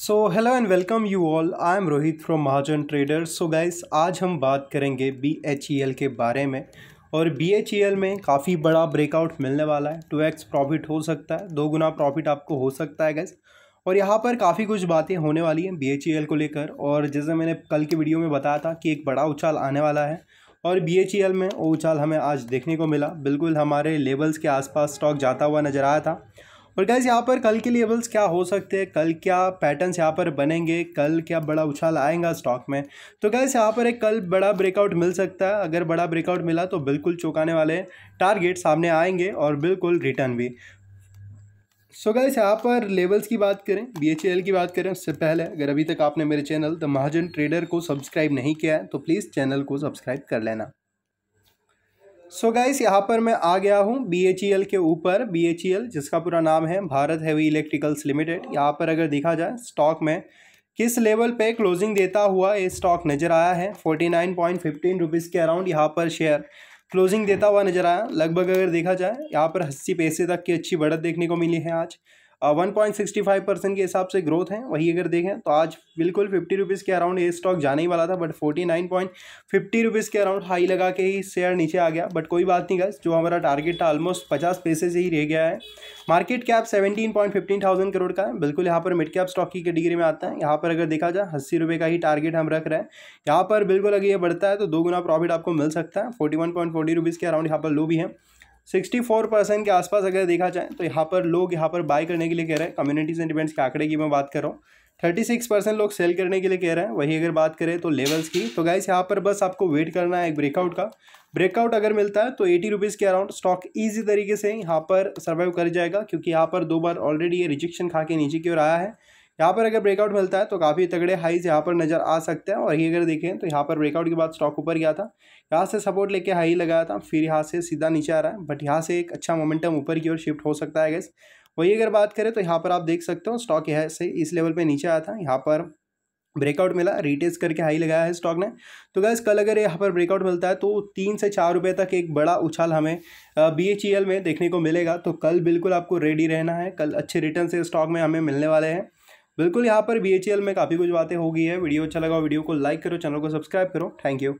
so hello and welcome you all I am Rohit from Mahajan trader so guys आज हम बात करेंगे बी एच ई एल के बारे में और बी एच ई एल में काफ़ी बड़ा ब्रेकआउट मिलने वाला है टू एक्स प्रॉफिट हो सकता है दो गुना प्रॉफिट आपको हो सकता है गैस और यहाँ पर काफ़ी कुछ बातें होने वाली हैं बी एच ई एल को लेकर और जैसे मैंने कल के वीडियो में बताया था कि एक बड़ा उछाल आने वाला है और बी एच ई एल में वो उछाल हमें आज देखने को मिला बिल्कुल हमारे लेवल्स के आसपास स्टॉक जाता हुआ नज़र आया था और गैस यहाँ पर कल के लेवल्स क्या हो सकते हैं कल क्या पैटर्न्स यहाँ पर बनेंगे कल क्या बड़ा उछाल आएगा स्टॉक में तो गैस यहाँ पर एक कल बड़ा ब्रेकआउट मिल सकता है अगर बड़ा ब्रेकआउट मिला तो बिल्कुल चौंकाने वाले टारगेट सामने आएंगे और बिल्कुल रिटर्न भी सो so यहाँ पर लेवल्स की बात करें बी की बात करें उससे पहले अगर अभी तक आपने मेरे चैनल द महाजन ट्रेडर को सब्सक्राइब नहीं किया है तो प्लीज़ चैनल को सब्सक्राइब कर लेना सो so गाइस यहाँ पर मैं आ गया हूँ बी e के ऊपर बी e जिसका पूरा नाम है भारत हैवी इलेक्ट्रिकल्स लिमिटेड यहाँ पर अगर देखा जाए स्टॉक में किस लेवल पे क्लोजिंग देता हुआ ये स्टॉक नज़र आया है forty nine point fifteen rupees के अराउंड यहाँ पर शेयर क्लोजिंग देता हुआ नज़र आया लगभग अगर देखा जाए यहाँ पर अस्सी पैसे तक की अच्छी बढ़त देखने को मिली है आज one point sixty five percent के हिसाब से ग्रोथ है वही अगर देखें तो आज बिल्कुल फिफ्टी रुपीज़ के अराउंड ये स्टॉक जाने ही वाला था but forty nine point fifty rupees के अराउंड हाई लगा के ही शेयर नीचे आ गया बट कोई बात नहीं गई जो हमारा टारगेट था ऑलमोस्ट पचास पैसे से ही रह गया है market cap seventeen point fifteen thousand crore का है बिल्कुल यहाँ पर मिड कैप स्टॉक की कैटेगरी में आता है यहाँ पर अगर देखा जाए अस्सी रुपये का ही टारगेट हम रख रहे हैं यहाँ पर बिल्कुल अगर ये बढ़ता है तो दो गुना प्रॉफिट आपको मिल सकता है forty one point forty rupees के अराउंड यहाँ पर लो भी है सिक्सटी फोर परसेंट के आसपास अगर देखा जाए तो यहाँ पर लोग यहाँ पर बाय करने के लिए कह रहे हैं कम्युनिटीज़ एंड के आंकड़े की मैं बात कर रहा हूँ थर्टी सिक्स परसेंट लोग सेल करने के लिए कह रहे हैं वही अगर बात करें तो लेवल्स की तो गाइस यहाँ पर बस आपको वेट करना है एक ब्रेकआउट का ब्रेकआउट अगर मिलता है तो एटी रुपीज़ के अराउंड स्टॉक ईजी तरीके से यहाँ पर सर्वाइव कर जाएगा क्योंकि यहाँ पर दो बार ऑलरेडी ये रिजेक्शन खा के नीचे की ओर आया है यहाँ पर अगर ब्रेकआउट मिलता है तो काफ़ी तगड़े हाईज यहाँ पर नज़र आ सकते हैं और ये अगर देखें तो यहाँ पर ब्रेकआउट के बाद स्टॉक ऊपर गया था यहाँ से सपोर्ट लेके हाई लगाया था फिर यहाँ से सीधा नीचे आ रहा है बट यहाँ से एक अच्छा मोमेंटम ऊपर की ओर शिफ्ट हो सकता है गैस वही अगर बात करें तो यहाँ पर आप देख सकते हो स्टॉक यहाँ से इस लेवल पर नीचे आया था यहाँ पर ब्रेकआउट मिला रिटेस करके हाई लगाया है स्टॉक ने तो गैस कल अगर यहाँ पर ब्रेकआउट मिलता है तो तीन से चार रुपये तक एक बड़ा उछाल हमें बी एच ई एल में देखने को मिलेगा तो कल बिल्कुल आपको रेडी रहना है कल अच्छे रिटर्न से स्टॉक में हमें मिलने वाले हैं बिल्कुल यहाँ पर बी में काफ़ी कुछ बातें हो गई है वीडियो अच्छा लगा वीडियो को लाइक करो चैनल को सब्सक्राइब करो थैंक यू